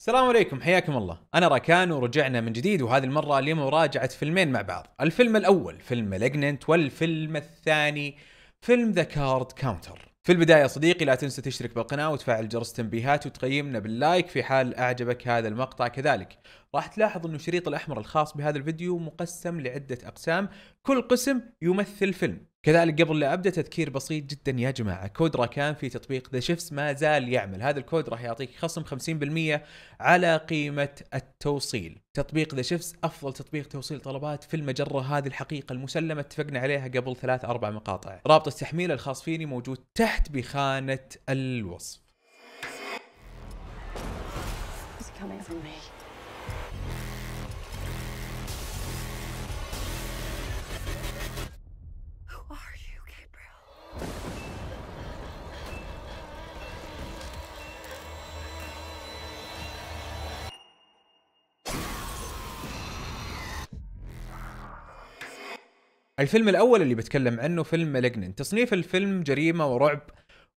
السلام عليكم حياكم الله أنا راكان ورجعنا من جديد وهذه المرة لمراجعه فيلمين مع بعض الفيلم الأول فيلم مالجننت والفيلم الثاني فيلم ذا كارد كاونتر في البداية صديقي لا تنسى تشترك بالقناة وتفعل جرس التنبيهات وتقيمنا باللايك في حال أعجبك هذا المقطع كذلك راح تلاحظ انه الشريط الأحمر الخاص بهذا الفيديو مقسم لعدة أقسام كل قسم يمثل فيلم كذلك قبل لا ابدا تذكير بسيط جدا يا جماعه كود راكان في تطبيق ذا شيفس ما زال يعمل هذا الكود راح يعطيك خصم 50% على قيمه التوصيل تطبيق ذا شيفس افضل تطبيق توصيل طلبات في المجره هذه الحقيقه المسلمه اتفقنا عليها قبل ثلاث اربع مقاطع رابط التحميل الخاص فيني موجود تحت بخانه الوصف It's coming from me. الفيلم الاول اللي بتكلم عنه فيلم مالجنن تصنيف الفيلم جريمه ورعب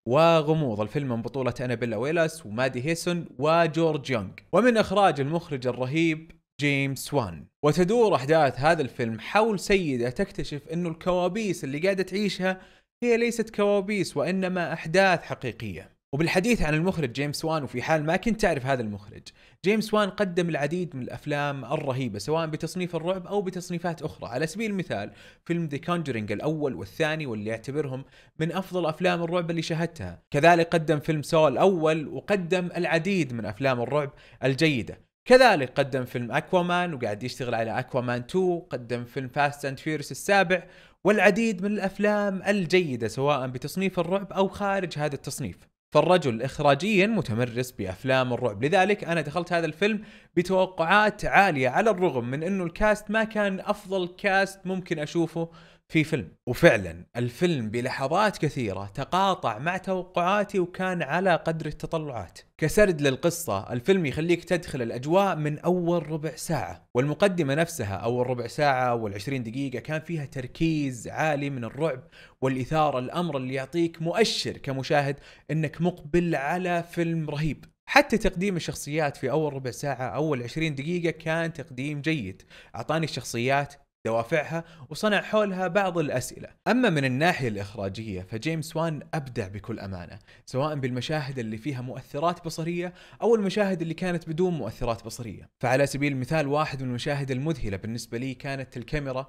وغموض الفيلم من بطولة أنابيلا ويلاس ومادي هيسون وجورج يونغ ومن إخراج المخرج الرهيب جيمس وان وتدور أحداث هذا الفيلم حول سيدة تكتشف أنه الكوابيس اللي قاعدة تعيشها هي ليست كوابيس وإنما أحداث حقيقية وبالحديث عن المخرج جيمس وان وفي حال ما كنت تعرف هذا المخرج جيمس وان قدم العديد من الافلام الرهيبه سواء بتصنيف الرعب او بتصنيفات اخرى على سبيل المثال فيلم ذا كونجرينج الاول والثاني واللي يعتبرهم من افضل افلام الرعب اللي شاهدتها كذلك قدم فيلم سول الاول وقدم العديد من افلام الرعب الجيده كذلك قدم فيلم اكوامان وقاعد يشتغل على اكوامان 2 قدم فيلم فاست اند فيرس السابع والعديد من الافلام الجيده سواء بتصنيف الرعب او خارج هذا التصنيف فالرجل اخراجيا متمرس بافلام الرعب لذلك انا دخلت هذا الفيلم بتوقعات عاليه على الرغم من انه الكاست ما كان افضل كاست ممكن اشوفه في فيلم وفعلا الفيلم بلحظات كثيرة تقاطع مع توقعاتي وكان على قدر التطلعات كسرد للقصة الفيلم يخليك تدخل الأجواء من أول ربع ساعة والمقدمة نفسها أول ربع ساعة والعشرين دقيقة كان فيها تركيز عالي من الرعب والإثارة الأمر اللي يعطيك مؤشر كمشاهد أنك مقبل على فيلم رهيب حتى تقديم الشخصيات في أول ربع ساعة أول عشرين دقيقة كان تقديم جيد أعطاني الشخصيات دوافعها وصنع حولها بعض الأسئلة أما من الناحية الإخراجية فجيمس وان أبدع بكل أمانة سواء بالمشاهد اللي فيها مؤثرات بصرية أو المشاهد اللي كانت بدون مؤثرات بصرية فعلى سبيل المثال واحد من المشاهد المذهلة بالنسبة لي كانت الكاميرا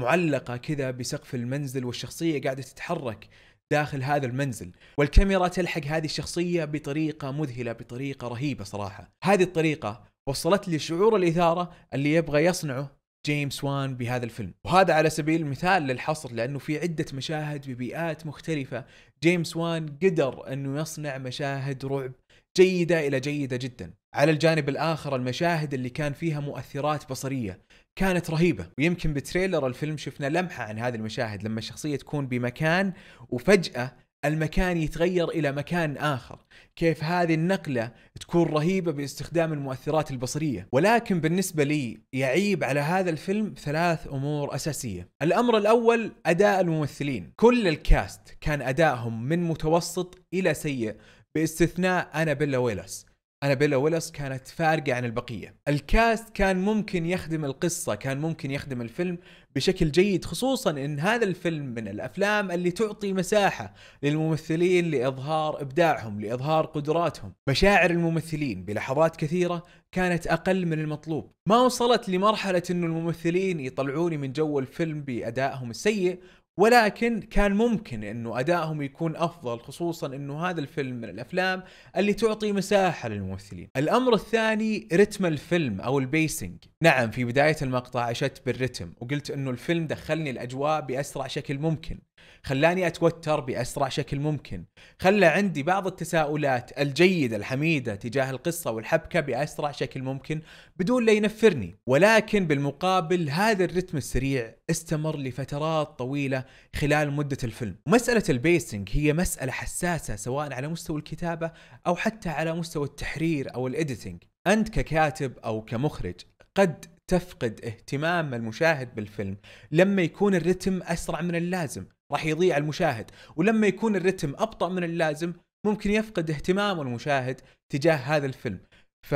معلقة كذا بسقف المنزل والشخصية قاعدة تتحرك داخل هذا المنزل والكاميرا تلحق هذه الشخصية بطريقة مذهلة بطريقة رهيبة صراحة هذه الطريقة وصلت لي شعور الإثارة اللي يبغى يصنعه جيمس وان بهذا الفيلم وهذا على سبيل المثال للحصر لأنه في عدة مشاهد ببيئات مختلفة جيمس وان قدر أنه يصنع مشاهد رعب جيدة إلى جيدة جدا على الجانب الآخر المشاهد اللي كان فيها مؤثرات بصرية كانت رهيبة ويمكن بتريلر الفيلم شفنا لمحة عن هذه المشاهد لما الشخصية تكون بمكان وفجأة المكان يتغير الى مكان اخر، كيف هذه النقله تكون رهيبه باستخدام المؤثرات البصريه، ولكن بالنسبه لي يعيب على هذا الفيلم ثلاث امور اساسيه، الامر الاول اداء الممثلين، كل الكاست كان ادائهم من متوسط الى سيء باستثناء انابيلا ويلس. أنابيلا ويلس كانت فارقة عن البقية الكاست كان ممكن يخدم القصة كان ممكن يخدم الفيلم بشكل جيد خصوصا أن هذا الفيلم من الأفلام اللي تعطي مساحة للممثلين لإظهار إبداعهم لإظهار قدراتهم مشاعر الممثلين بلحظات كثيرة كانت أقل من المطلوب ما وصلت لمرحلة أنه الممثلين يطلعوني من جو الفيلم بأدائهم السيء ولكن كان ممكن انه ادائهم يكون افضل خصوصا انه هذا الفيلم من الافلام اللي تعطي مساحه للممثلين. الامر الثاني رتم الفيلم او البيسنج. نعم في بدايه المقطع عشت بالرتم وقلت انه الفيلم دخلني الاجواء باسرع شكل ممكن. خلاني اتوتر باسرع شكل ممكن خلى عندي بعض التساؤلات الجيده الحميده تجاه القصه والحبكه باسرع شكل ممكن بدون لا ينفرني ولكن بالمقابل هذا الرتم السريع استمر لفترات طويله خلال مده الفيلم مساله البيسنج هي مساله حساسه سواء على مستوى الكتابه او حتى على مستوى التحرير او الاديتنج انت ككاتب او كمخرج قد تفقد اهتمام المشاهد بالفيلم لما يكون الرتم اسرع من اللازم راح يضيع المشاهد ولما يكون الرتم ابطا من اللازم ممكن يفقد اهتمام المشاهد تجاه هذا الفيلم ف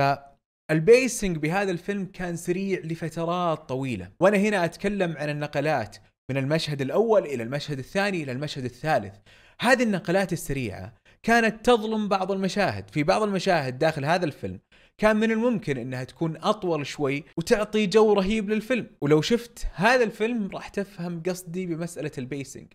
البيسنج بهذا الفيلم كان سريع لفترات طويله وانا هنا اتكلم عن النقلات من المشهد الاول الى المشهد الثاني الى المشهد الثالث هذه النقلات السريعه كانت تظلم بعض المشاهد في بعض المشاهد داخل هذا الفيلم كان من الممكن انها تكون اطول شوي وتعطي جو رهيب للفيلم ولو شفت هذا الفيلم راح تفهم قصدي بمساله البيسنج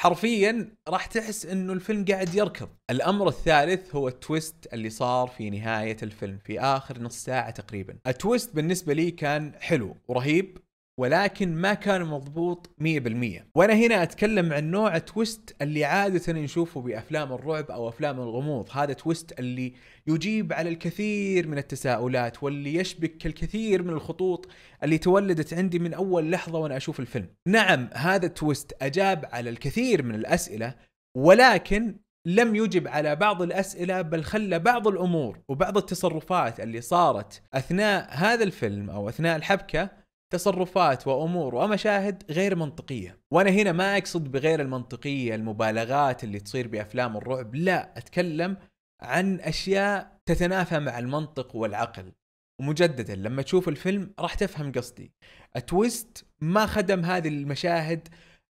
حرفيا راح تحس انه الفيلم قاعد يركض الامر الثالث هو التويست اللي صار في نهايه الفيلم في اخر نص ساعه تقريبا التويست بالنسبه لي كان حلو ورهيب ولكن ما كان مضبوط 100% وانا هنا اتكلم عن نوع تويست اللي عاده نشوفه بافلام الرعب او افلام الغموض هذا تويست اللي يجيب على الكثير من التساؤلات واللي يشبك الكثير من الخطوط اللي تولدت عندي من اول لحظه وانا اشوف الفيلم نعم هذا التويست اجاب على الكثير من الاسئله ولكن لم يجب على بعض الاسئله بل خلى بعض الامور وبعض التصرفات اللي صارت اثناء هذا الفيلم او اثناء الحبكه تصرفات وامور ومشاهد غير منطقيه، وانا هنا ما اقصد بغير المنطقيه المبالغات اللي تصير بافلام الرعب، لا اتكلم عن اشياء تتنافى مع المنطق والعقل. ومجددا لما تشوف الفيلم راح تفهم قصدي. التويست ما خدم هذه المشاهد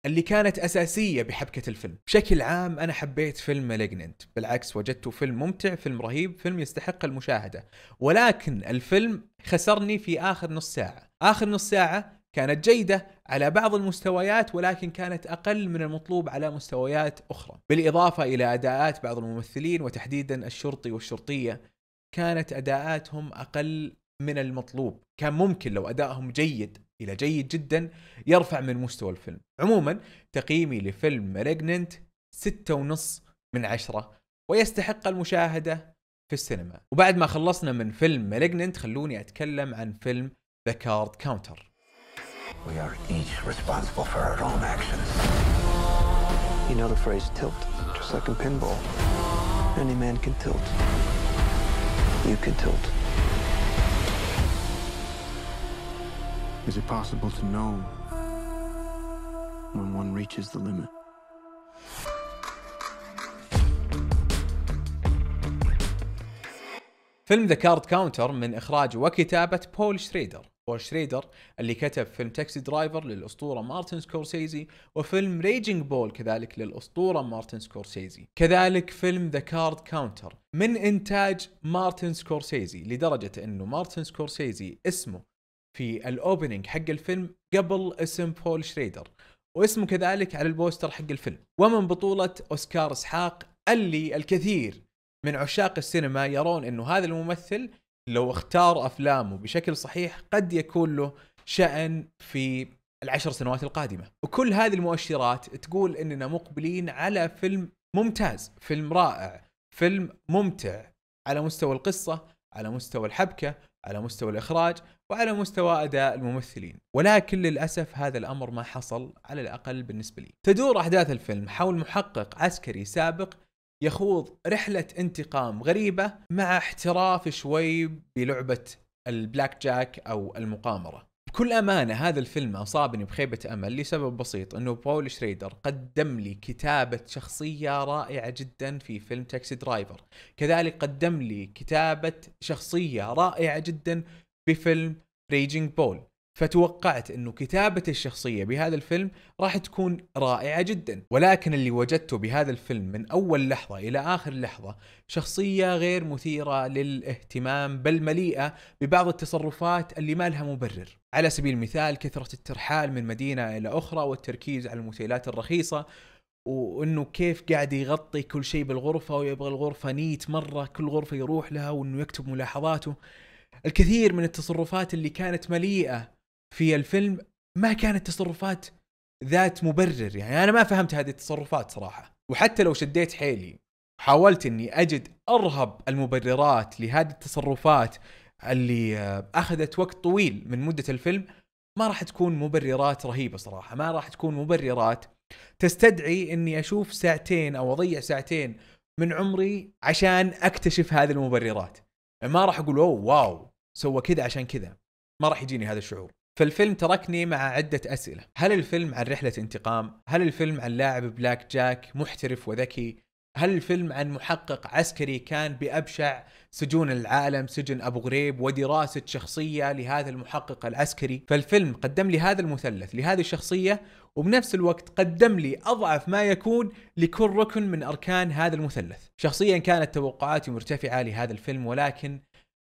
اللي كانت أساسية بحبكة الفيلم بشكل عام أنا حبيت فيلم مالجننت بالعكس وجدته فيلم ممتع فيلم رهيب فيلم يستحق المشاهدة ولكن الفيلم خسرني في آخر نص ساعة آخر نص ساعة كانت جيدة على بعض المستويات ولكن كانت أقل من المطلوب على مستويات أخرى بالإضافة إلى أداءات بعض الممثلين وتحديدا الشرطي والشرطية كانت أداءاتهم أقل من المطلوب كان ممكن لو أدائهم جيد الى جيد جدا يرفع من مستوى الفيلم عموما تقييمي لفيلم مالجننت ستة ونص من عشرة ويستحق المشاهدة في السينما وبعد ما خلصنا من فيلم مالجننت خلوني أتكلم عن فيلم ذا كارد كاونتر We are each responsible for our own actions. You know the phrase tilt, just like in pinball. Any man can tilt. You can tilt. Is it possible to know when one reaches the limit? فيلم ذا كارد كاونتر من اخراج وكتابه بول شريدر بول شريدر اللي كتب فيلم تاكسي درايفر للاسطوره مارتن سكورسيزي وفيلم ريجنج بول كذلك للاسطوره مارتن سكورسيزي كذلك فيلم ذا كارد كاونتر من انتاج مارتن سكورسيزي لدرجه انه مارتن سكورسيزي اسمه في الاوبننج حق الفيلم قبل اسم بول شريدر واسمه كذلك على البوستر حق الفيلم ومن بطولة أوسكار إسحاق اللي الكثير من عشاق السينما يرون أنه هذا الممثل لو اختار أفلامه بشكل صحيح قد يكون له شأن في العشر سنوات القادمة وكل هذه المؤشرات تقول أننا مقبلين على فيلم ممتاز فيلم رائع فيلم ممتع على مستوى القصة على مستوى الحبكة على مستوى الاخراج وعلى مستوى اداء الممثلين ولكن للاسف هذا الامر ما حصل على الاقل بالنسبه لي تدور احداث الفيلم حول محقق عسكري سابق يخوض رحله انتقام غريبه مع احتراف شوي بلعبه البلاك جاك او المقامره بكل امانه هذا الفيلم اصابني بخيبه امل لسبب بسيط انه باول شريدر قدم لي كتابه شخصيه رائعه جدا في فيلم تاكسي درايفر كذلك قدم لي كتابه شخصيه رائعه جدا بفيلم ريجينج بول فتوقعت انه كتابه الشخصيه بهذا الفيلم راح تكون رائعه جدا ولكن اللي وجدته بهذا الفيلم من اول لحظه الى اخر لحظه شخصيه غير مثيره للاهتمام بل مليئه ببعض التصرفات اللي ما لها مبرر على سبيل المثال كثره الترحال من مدينه الى اخرى والتركيز على الموتيلات الرخيصه وانه كيف قاعد يغطي كل شيء بالغرفه ويبغى الغرفه نيت مره كل غرفه يروح لها وانه يكتب ملاحظاته الكثير من التصرفات اللي كانت مليئه في الفيلم ما كانت تصرفات ذات مبرر يعني انا ما فهمت هذه التصرفات صراحه وحتى لو شديت حيلي حاولت اني اجد ارهب المبررات لهذه التصرفات اللي آه، اخذت وقت طويل من مده الفيلم ما راح تكون مبررات رهيبه صراحه ما راح تكون مبررات تستدعي اني اشوف ساعتين او اضيع ساعتين من عمري عشان اكتشف هذه المبررات يعني ما راح اقول اوه واو سوى كذا عشان كذا ما راح يجيني هذا الشعور فالفيلم تركني مع عدة أسئلة هل الفيلم عن رحلة انتقام؟ هل الفيلم عن لاعب بلاك جاك محترف وذكي؟ هل الفيلم عن محقق عسكري كان بأبشع سجون العالم سجن أبو غريب ودراسة شخصية لهذا المحقق العسكري فالفيلم قدم لي هذا المثلث لهذه الشخصية وبنفس الوقت قدم لي أضعف ما يكون لكل ركن من أركان هذا المثلث شخصيا كانت توقعاتي مرتفعة لهذا الفيلم ولكن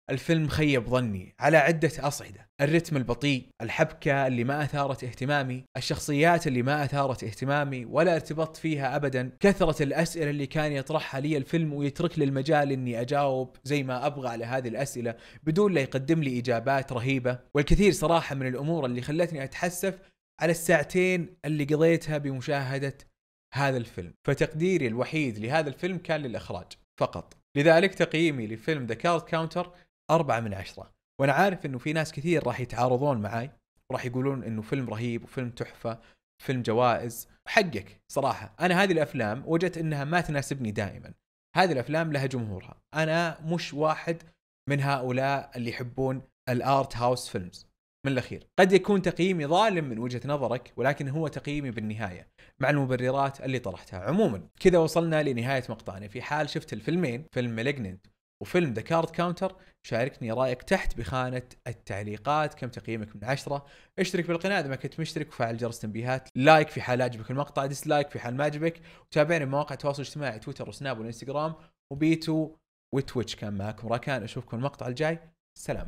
الفيلم خيب ظني على عدة أصعدة الرتم البطيء الحبكة اللي ما أثارت اهتمامي الشخصيات اللي ما أثارت اهتمامي ولا ارتبطت فيها أبدا كثرة الأسئلة اللي كان يطرحها لي الفيلم ويترك لي المجال أني أجاوب زي ما أبغى على هذه الأسئلة بدون لا يقدم لي إجابات رهيبة والكثير صراحة من الأمور اللي خلتني أتحسف على الساعتين اللي قضيتها بمشاهدة هذا الفيلم فتقديري الوحيد لهذا الفيلم كان للإخراج فقط لذلك تقييمي لفيلم ذا Card كاونتر أربعة من عشرة وأنا عارف أنه في ناس كثير راح يتعارضون معاي وراح يقولون أنه فيلم رهيب وفيلم تحفة فيلم جوائز حقك صراحة أنا هذه الأفلام وجدت أنها ما تناسبني دائما هذه الأفلام لها جمهورها أنا مش واحد من هؤلاء اللي يحبون الارت هاوس فيلمز من الاخير قد يكون تقييمي ظالم من وجهه نظرك ولكن هو تقييمي بالنهايه مع المبررات اللي طرحتها عموما كذا وصلنا لنهايه مقطعنا في حال شفت الفيلمين فيلم مالجننت وفيلم ذا كارد كاونتر شاركني رايك تحت بخانه التعليقات كم تقييمك من عشرة اشترك في القناه اذا ما كنت مشترك وفعل جرس التنبيهات لايك في حال عجبك المقطع ديسلايك في حال ما عجبك وتابعني مواقع التواصل الاجتماعي تويتر وسناب والانستغرام وبيتو وتويتش كان معكم راكان اشوفكم المقطع الجاي سلام